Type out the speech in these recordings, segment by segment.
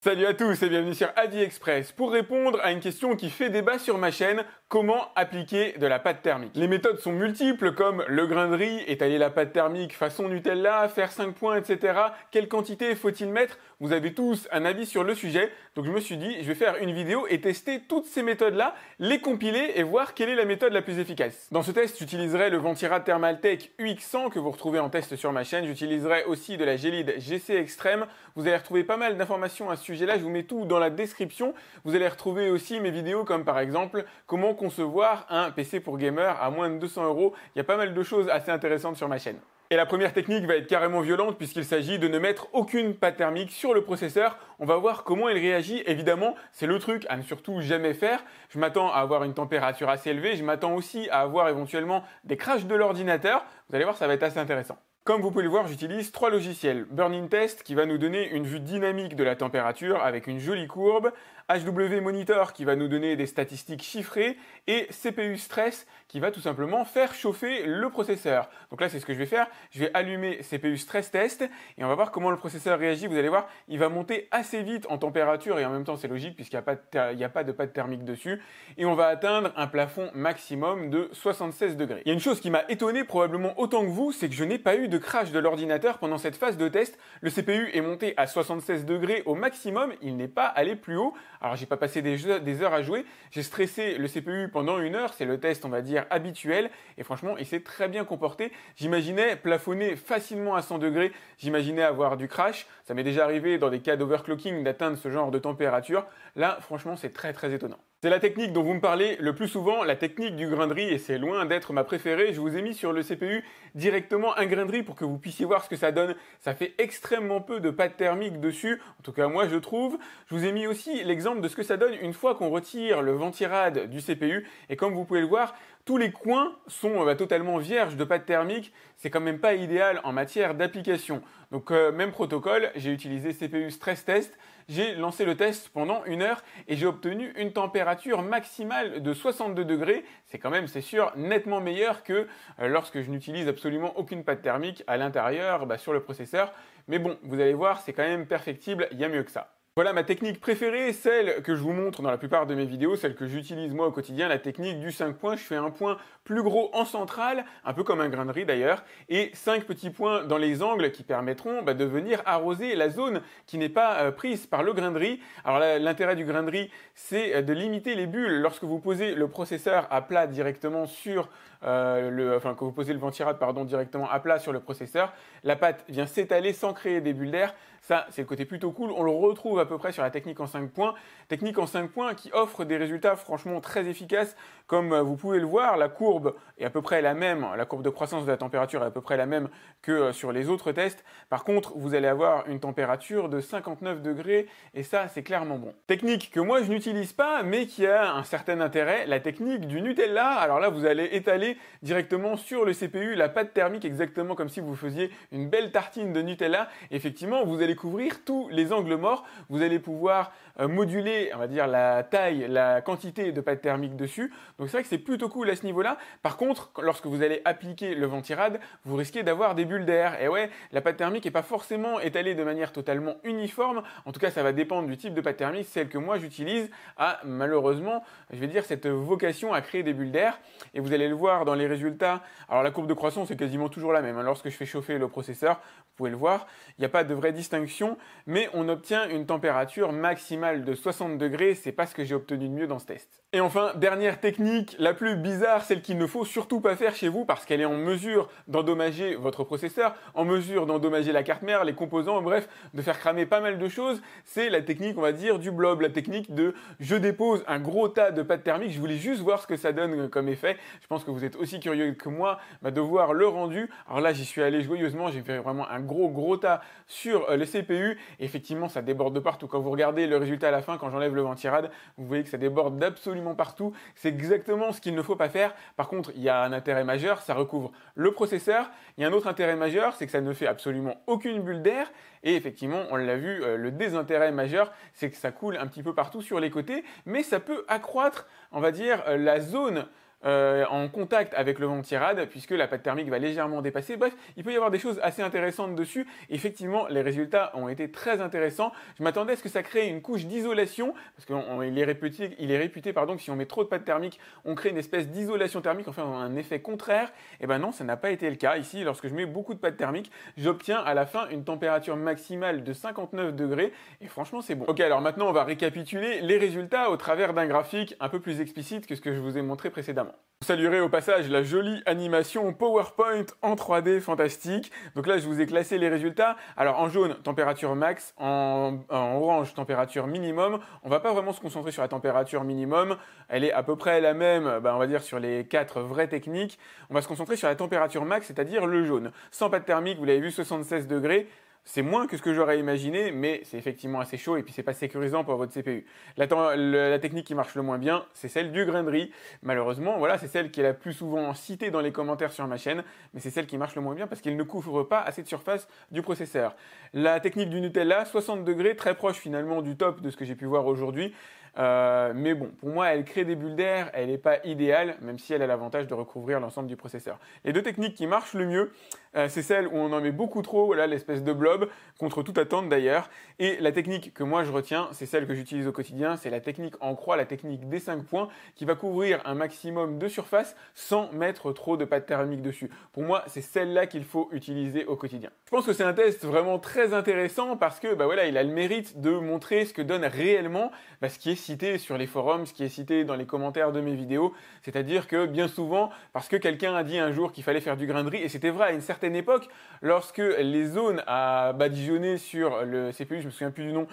Salut à tous et bienvenue sur Aviexpress Express pour répondre à une question qui fait débat sur ma chaîne, comment appliquer de la pâte thermique. Les méthodes sont multiples comme le grain de riz, étaler la pâte thermique façon Nutella, faire 5 points, etc. Quelle quantité faut-il mettre Vous avez tous un avis sur le sujet, donc je me suis dit je vais faire une vidéo et tester toutes ces méthodes-là, les compiler et voir quelle est la méthode la plus efficace. Dans ce test, j'utiliserai le Ventira Thermaltech UX100 que vous retrouvez en test sur ma chaîne, j'utiliserai aussi de la gélide GC Extreme, vous allez retrouver pas mal d'informations à suivre là Je vous mets tout dans la description. Vous allez retrouver aussi mes vidéos comme par exemple comment concevoir un PC pour gamer à moins de 200 euros. Il y a pas mal de choses assez intéressantes sur ma chaîne. Et la première technique va être carrément violente puisqu'il s'agit de ne mettre aucune pâte thermique sur le processeur. On va voir comment il réagit. Évidemment, c'est le truc à ne surtout jamais faire. Je m'attends à avoir une température assez élevée. Je m'attends aussi à avoir éventuellement des crashs de l'ordinateur. Vous allez voir, ça va être assez intéressant. Comme vous pouvez le voir, j'utilise trois logiciels. burning Test qui va nous donner une vue dynamique de la température avec une jolie courbe, HW Monitor qui va nous donner des statistiques chiffrées et CPU Stress qui va tout simplement faire chauffer le processeur. Donc là, c'est ce que je vais faire. Je vais allumer CPU Stress Test et on va voir comment le processeur réagit. Vous allez voir, il va monter assez vite en température et en même temps, c'est logique puisqu'il n'y a, a, pas de pâte thermique dessus. Et on va atteindre un plafond maximum de 76 degrés. Il y a une chose qui m'a étonné probablement autant que vous, c'est que je n'ai pas eu de crash de l'ordinateur pendant cette phase de test. Le CPU est monté à 76 degrés au maximum, il n'est pas allé plus haut. Alors j'ai pas passé des, des heures à jouer, j'ai stressé le CPU pendant une heure, c'est le test on va dire habituel, et franchement il s'est très bien comporté. J'imaginais plafonner facilement à 100 degrés, j'imaginais avoir du crash, ça m'est déjà arrivé dans des cas d'overclocking d'atteindre ce genre de température. Là franchement c'est très très étonnant. C'est la technique dont vous me parlez le plus souvent, la technique du grain et c'est loin d'être ma préférée. Je vous ai mis sur le CPU directement un grain pour que vous puissiez voir ce que ça donne. Ça fait extrêmement peu de pâte thermique dessus, en tout cas moi je trouve. Je vous ai mis aussi l'exemple de ce que ça donne une fois qu'on retire le ventirad du CPU, et comme vous pouvez le voir, tous les coins sont euh, bah, totalement vierges de pâte thermique, c'est quand même pas idéal en matière d'application. Donc euh, même protocole, j'ai utilisé CPU stress test, j'ai lancé le test pendant une heure et j'ai obtenu une température maximale de 62 degrés. C'est quand même, c'est sûr, nettement meilleur que euh, lorsque je n'utilise absolument aucune pâte thermique à l'intérieur bah, sur le processeur. Mais bon, vous allez voir, c'est quand même perfectible, il y a mieux que ça. Voilà ma technique préférée, celle que je vous montre dans la plupart de mes vidéos, celle que j'utilise moi au quotidien, la technique du 5 points. Je fais un point plus gros en centrale, un peu comme un grain de riz d'ailleurs, et 5 petits points dans les angles qui permettront bah, de venir arroser la zone qui n'est pas euh, prise par le grain de riz. Alors l'intérêt du grain de riz, c'est euh, de limiter les bulles. Lorsque vous posez le processeur à plat directement sur euh, le, enfin vous posez le ventirad directement à plat sur le processeur, la pâte vient s'étaler sans créer des bulles d'air. Ça, c'est le côté plutôt cool. On le retrouve à peu près sur la technique en 5 points. Technique en 5 points qui offre des résultats franchement très efficaces. Comme euh, vous pouvez le voir, la courbe est à peu près la même. La courbe de croissance de la température est à peu près la même que euh, sur les autres tests. Par contre, vous allez avoir une température de 59 degrés et ça, c'est clairement bon. Technique que moi, je n'utilise pas, mais qui a un certain intérêt, la technique du Nutella. Alors là, vous allez étaler directement sur le CPU la pâte thermique exactement comme si vous faisiez une belle tartine de Nutella. Effectivement, vous allez Découvrir tous les angles morts. Vous allez pouvoir euh, moduler, on va dire, la taille, la quantité de pâte thermique dessus. Donc c'est vrai que c'est plutôt cool à ce niveau-là. Par contre, lorsque vous allez appliquer le ventirad, vous risquez d'avoir des bulles d'air. Et ouais, la pâte thermique n'est pas forcément étalée de manière totalement uniforme. En tout cas, ça va dépendre du type de pâte thermique. Celle que moi j'utilise a malheureusement, je vais dire, cette vocation à créer des bulles d'air. Et vous allez le voir dans les résultats. Alors la courbe de croissance est quasiment toujours la même. Hein. Lorsque je fais chauffer le processeur, vous pouvez le voir, il n'y a pas de vraie distinction, mais on obtient une température maximale de 60 degrés, c'est pas ce que j'ai obtenu de mieux dans ce test. Et enfin, dernière technique, la plus bizarre, celle qu'il ne faut surtout pas faire chez vous parce qu'elle est en mesure d'endommager votre processeur, en mesure d'endommager la carte mère, les composants, bref, de faire cramer pas mal de choses, c'est la technique, on va dire, du blob, la technique de je dépose un gros tas de pâte thermique, je voulais juste voir ce que ça donne comme effet, je pense que vous êtes aussi curieux que moi bah, de voir le rendu, alors là j'y suis allé joyeusement, j'ai fait vraiment un gros gros tas sur euh, le CPU. Effectivement, ça déborde de partout. Quand vous regardez le résultat à la fin, quand j'enlève le ventirad, vous voyez que ça déborde d'absolument partout. C'est exactement ce qu'il ne faut pas faire. Par contre, il y a un intérêt majeur, ça recouvre le processeur. Il y a un autre intérêt majeur, c'est que ça ne fait absolument aucune bulle d'air. Et effectivement, on l'a vu, euh, le désintérêt majeur, c'est que ça coule un petit peu partout sur les côtés, mais ça peut accroître, on va dire, euh, la zone euh, en contact avec le vent tirade puisque la pâte thermique va légèrement dépasser. Bref, il peut y avoir des choses assez intéressantes dessus. Effectivement, les résultats ont été très intéressants. Je m'attendais à ce que ça crée une couche d'isolation parce qu'il est réputé, il est réputé pardon, que si on met trop de pâte thermique, on crée une espèce d'isolation thermique, enfin on un effet contraire. Et eh ben non, ça n'a pas été le cas. Ici, lorsque je mets beaucoup de pâte thermique, j'obtiens à la fin une température maximale de 59 degrés et franchement c'est bon. Ok, alors maintenant on va récapituler les résultats au travers d'un graphique un peu plus explicite que ce que je vous ai montré précédemment. Vous saluerez au passage la jolie animation PowerPoint en 3D fantastique. Donc là, je vous ai classé les résultats. Alors en jaune, température max, en, orange, température minimum. On va pas vraiment se concentrer sur la température minimum. Elle est à peu près la même, bah, on va dire, sur les quatre vraies techniques. On va se concentrer sur la température max, c'est-à-dire le jaune. Sans pâte thermique, vous l'avez vu, 76 degrés. C'est moins que ce que j'aurais imaginé, mais c'est effectivement assez chaud et puis c'est pas sécurisant pour votre CPU. La, technique qui marche le moins bien, c'est celle du grain de riz. Malheureusement, voilà, c'est celle qui est la plus souvent citée dans les commentaires sur ma chaîne, mais c'est celle qui marche le moins bien parce qu'elle ne couvre pas assez de surface du processeur. La technique du Nutella, 60 degrés, très proche finalement du top de ce que j'ai pu voir aujourd'hui. Euh, mais bon, pour moi, elle crée des bulles d'air, elle n'est pas idéale, même si elle a l'avantage de recouvrir l'ensemble du processeur. Les deux techniques qui marchent le mieux, euh, c'est celle où on en met beaucoup trop, voilà, l'espèce de blob, contre toute attente d'ailleurs. Et la technique que moi je retiens, c'est celle que j'utilise au quotidien, c'est la technique en croix, la technique des 5 points, qui va couvrir un maximum de surface sans mettre trop de pâte thermique dessus. Pour moi, c'est celle-là qu'il faut utiliser au quotidien. Je pense que c'est un test vraiment très intéressant parce que, bah voilà, il a le mérite de montrer ce que donne réellement bah, ce qui est cité sur les forums, ce qui est cité dans les commentaires de mes vidéos. C'est-à-dire que bien souvent, parce que quelqu'un a dit un jour qu'il fallait faire du grain et c'était vrai à une certaine époque, lorsque les zones à badigeonner sur le CPU, je me souviens plus du nom,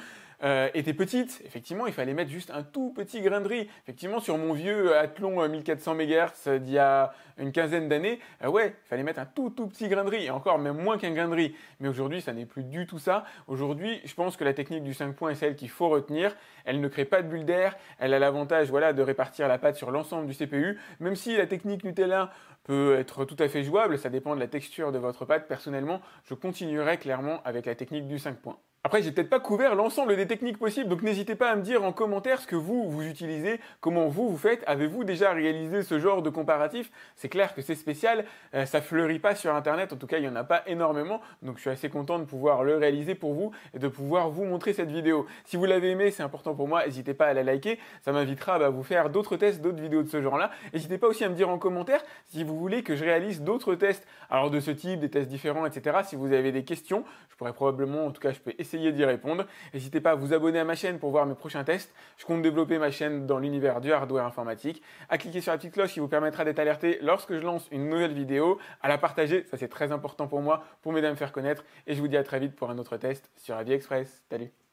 euh, étaient petites effectivement, il fallait mettre juste un tout petit grain de riz. Effectivement, sur mon vieux Athlon 1400 euh, MHz euh, d'il y a une quinzaine d'années, ouais, il fallait mettre un tout tout petit grain de riz, et encore même moins qu'un grain de riz. Mais aujourd'hui, ça n'est plus du tout ça. Aujourd'hui, je pense que la technique du 5 points est celle qu'il faut retenir. Elle ne crée pas de bulles d'air, elle a l'avantage voilà, de répartir la pâte sur l'ensemble du CPU, même si la technique Nutella, peut être tout à fait jouable, ça dépend de la texture de votre pâte. Personnellement, je continuerai clairement avec la technique du 5 points. Après, j'ai peut-être pas couvert l'ensemble des techniques possibles, donc n'hésitez pas à me dire en commentaire ce que vous, vous utilisez, comment vous, vous faites. Avez-vous déjà réalisé ce genre de comparatif C'est clair que c'est spécial, euh, ça fleurit pas sur Internet, en tout cas, il y en a pas énormément, donc je suis assez content de pouvoir le réaliser pour vous et de pouvoir vous montrer cette vidéo. Si vous l'avez aimé, c'est important pour moi, n'hésitez pas à la liker, ça m'invitera bah, à vous faire d'autres tests, d'autres vidéos de ce genre-là. N'hésitez pas aussi à me dire en commentaire si vous voulez que je réalise d'autres tests, alors de ce type, des tests différents, etc. Si vous avez des questions, je pourrais probablement, en tout cas, je peux essayer d'y répondre. N'hésitez pas à vous abonner à ma chaîne pour voir mes prochains tests. Je compte développer ma chaîne dans l'univers du hardware informatique. À cliquer sur la petite cloche qui vous permettra d'être alerté lorsque je lance une nouvelle vidéo, à la partager, ça c'est très important pour moi, pour m'aider à me faire connaître. Et je vous dis à très vite pour un autre test sur Aviexpress. Salut